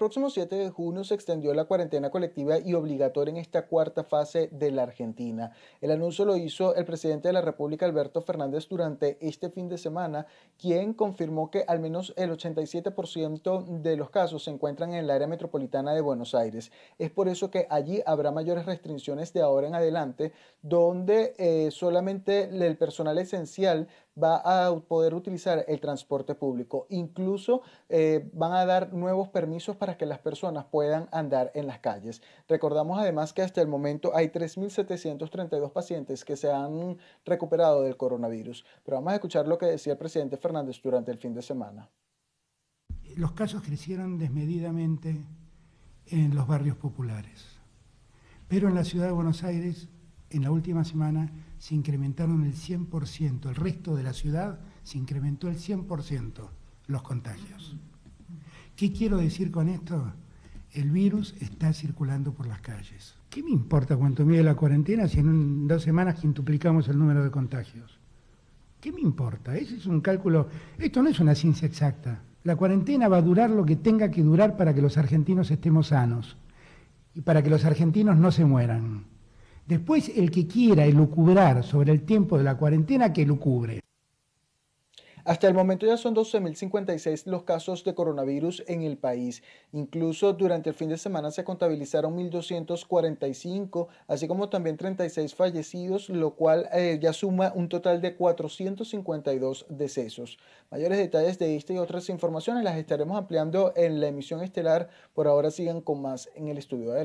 próximo 7 de junio se extendió la cuarentena colectiva y obligatoria en esta cuarta fase de la Argentina. El anuncio lo hizo el presidente de la República, Alberto Fernández, durante este fin de semana, quien confirmó que al menos el 87% de los casos se encuentran en el área metropolitana de Buenos Aires. Es por eso que allí habrá mayores restricciones de ahora en adelante, donde eh, solamente el personal esencial va a poder utilizar el transporte público. Incluso eh, van a dar nuevos permisos para que las personas puedan andar en las calles. Recordamos además que hasta el momento hay 3.732 pacientes que se han recuperado del coronavirus. Pero vamos a escuchar lo que decía el presidente Fernández durante el fin de semana. Los casos crecieron desmedidamente en los barrios populares, pero en la ciudad de Buenos Aires en la última semana se incrementaron el 100%, el resto de la ciudad se incrementó el 100% los contagios. ¿Qué quiero decir con esto? El virus está circulando por las calles. ¿Qué me importa cuánto mide la cuarentena si en dos semanas quintuplicamos el número de contagios? ¿Qué me importa? Ese es un cálculo. Esto no es una ciencia exacta. La cuarentena va a durar lo que tenga que durar para que los argentinos estemos sanos y para que los argentinos no se mueran. Después, el que quiera elucubrar sobre el tiempo de la cuarentena, que elucubre. Hasta el momento ya son 12.056 los casos de coronavirus en el país. Incluso durante el fin de semana se contabilizaron 1.245, así como también 36 fallecidos, lo cual eh, ya suma un total de 452 decesos. Mayores detalles de esta y otras informaciones las estaremos ampliando en la emisión estelar. Por ahora sigan con más en el estudio de